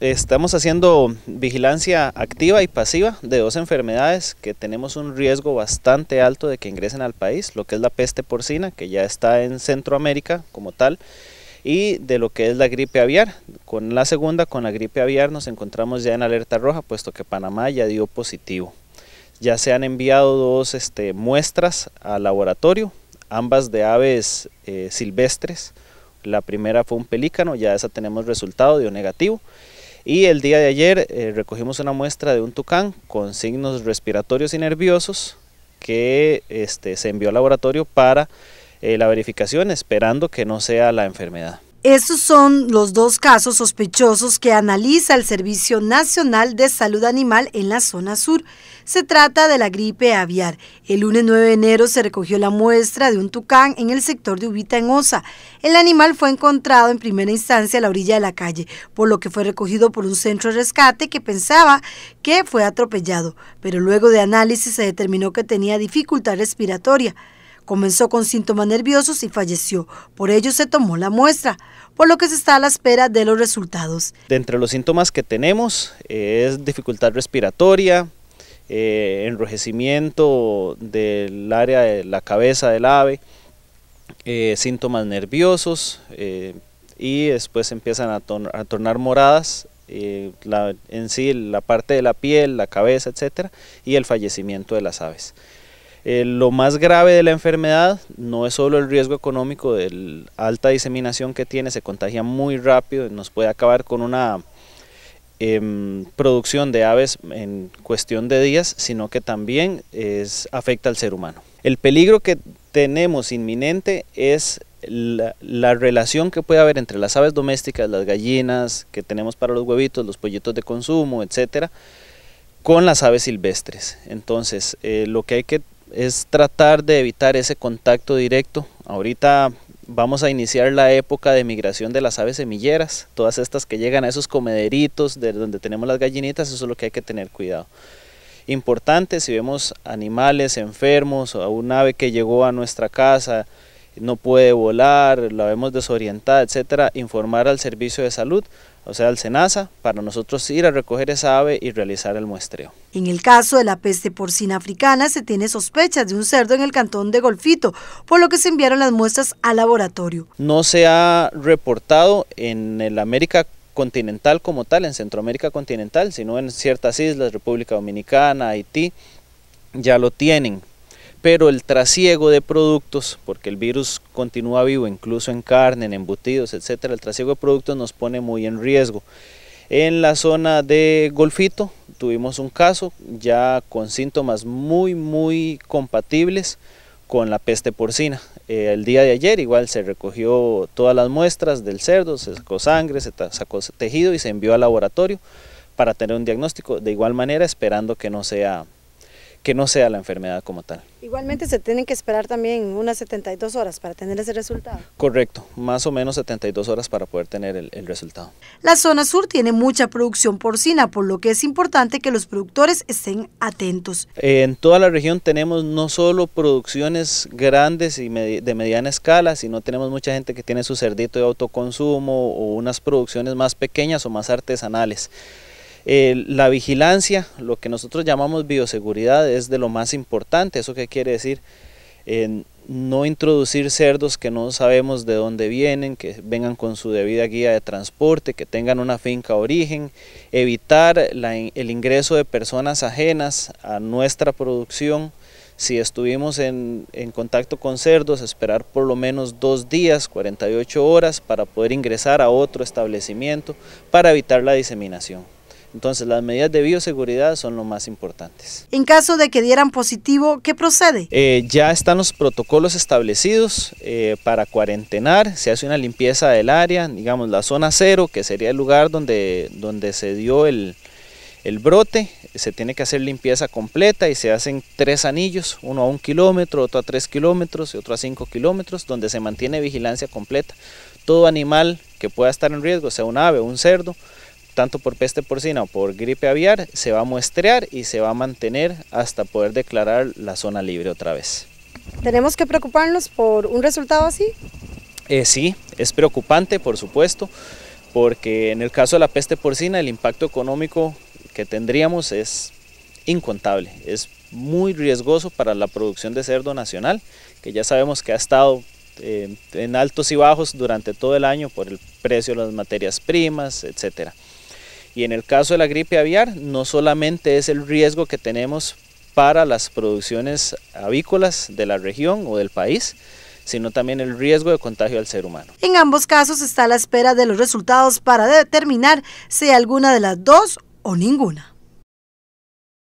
Estamos haciendo vigilancia activa y pasiva de dos enfermedades que tenemos un riesgo bastante alto de que ingresen al país, lo que es la peste porcina, que ya está en Centroamérica como tal, y de lo que es la gripe aviar. Con la segunda, con la gripe aviar, nos encontramos ya en alerta roja, puesto que Panamá ya dio positivo. Ya se han enviado dos este, muestras al laboratorio, ambas de aves eh, silvestres. La primera fue un pelícano, ya esa tenemos resultado, dio negativo y el día de ayer eh, recogimos una muestra de un tucán con signos respiratorios y nerviosos que este, se envió al laboratorio para eh, la verificación esperando que no sea la enfermedad. Estos son los dos casos sospechosos que analiza el Servicio Nacional de Salud Animal en la zona sur. Se trata de la gripe aviar. El lunes 9 de enero se recogió la muestra de un tucán en el sector de Ubita en Osa. El animal fue encontrado en primera instancia a la orilla de la calle, por lo que fue recogido por un centro de rescate que pensaba que fue atropellado, pero luego de análisis se determinó que tenía dificultad respiratoria. Comenzó con síntomas nerviosos y falleció. Por ello se tomó la muestra, por lo que se está a la espera de los resultados. De entre los síntomas que tenemos eh, es dificultad respiratoria, eh, enrojecimiento del área de la cabeza del ave, eh, síntomas nerviosos y después empiezan a, tornar moradas en sí la parte de la piel, la cabeza, etcétera, y el fallecimiento de las aves. Eh, lo más grave de la enfermedad no es solo el riesgo económico de alta diseminación que tiene, se contagia muy rápido, y nos puede acabar con una em, producción de aves en cuestión de días, sino que también es, afecta al ser humano. El peligro que tenemos inminente es la, relación que puede haber entre las aves domésticas, las gallinas que tenemos para los huevitos, los pollitos de consumo, etcétera, con las aves silvestres. Entonces, eh, lo que hay que es tratar de evitar ese contacto directo. Ahorita vamos a iniciar la época de migración de las aves semilleras, todas estas que llegan a esos comederitos de donde tenemos las gallinitas, eso es lo que hay que tener cuidado. Importante, si vemos animales enfermos o un ave que llegó a nuestra casa, no puede volar, la vemos desorientada, etcétera, informar al servicio de salud o sea, al SENASA, para nosotros ir a recoger esa ave y realizar el muestreo. En el caso de la peste porcina africana, se tiene sospechas de un cerdo en el cantón de Golfito, por lo que se enviaron las muestras al laboratorio. No se ha reportado en el América continental como tal, en Centroamérica continental, sino en ciertas islas, República Dominicana, Haití, ya lo tienen, pero el trasiego de productos, porque el virus continúa vivo incluso en carne, en embutidos, etc., el trasiego de productos nos pone muy en riesgo. En la zona de Golfito tuvimos un caso ya con síntomas muy muy compatibles con la peste porcina. Eh, el día de ayer igual se recogió todas las muestras del cerdo, se sacó sangre, se sacó tejido y se envió al laboratorio para tener un diagnóstico, de igual manera esperando que no sea que no sea la enfermedad como tal. Igualmente se tienen que esperar también unas 72 horas para tener ese resultado. Correcto, más o menos 72 horas para poder tener el, el resultado. La zona sur tiene mucha producción porcina, por lo que es importante que los productores estén atentos. En toda la región tenemos no solo producciones grandes y de mediana escala, sino tenemos mucha gente que tiene su cerdito de autoconsumo o unas producciones más pequeñas o más artesanales. Eh, la vigilancia, lo que nosotros llamamos bioseguridad, es de lo más importante. ¿Eso qué quiere decir? no introducir cerdos que no sabemos de dónde vienen, que vengan con su debida guía de transporte, que tengan una finca origen, evitar el ingreso de personas ajenas a nuestra producción. Si estuvimos en, en contacto con cerdos, esperar por lo menos dos días, 48 horas, para poder ingresar a otro establecimiento para evitar la diseminación. Entonces las medidas de bioseguridad son lo más importantes. En caso de que dieran positivo, ¿qué procede? Eh, ya están los protocolos establecidos eh, para cuarentenar, se hace una limpieza del área, digamos la zona cero, que sería el lugar donde, donde se dio el, el brote, se tiene que hacer limpieza completa y se hacen tres anillos, uno a un kilómetro, otro a tres kilómetros y otro a cinco kilómetros, donde se mantiene vigilancia completa. Todo animal que pueda estar en riesgo, sea un ave, un cerdo, tanto por peste porcina o por gripe aviar, se va a muestrear y se va a mantener hasta poder declarar la zona libre otra vez. ¿Tenemos que preocuparnos por un resultado así? Eh, sí, es preocupante, por supuesto, porque en el caso de la peste porcina el impacto económico que tendríamos es incontable, es muy riesgoso para la producción de cerdo nacional, que ya sabemos que ha estado eh, en altos y bajos durante todo el año por el precio de las materias primas, etcétera. Y en el caso de la gripe aviar, no solamente es el riesgo que tenemos para las producciones avícolas de la región o del país, sino también el riesgo de contagio al ser humano. En ambos casos está a la espera de los resultados para determinar si alguna de las dos o ninguna.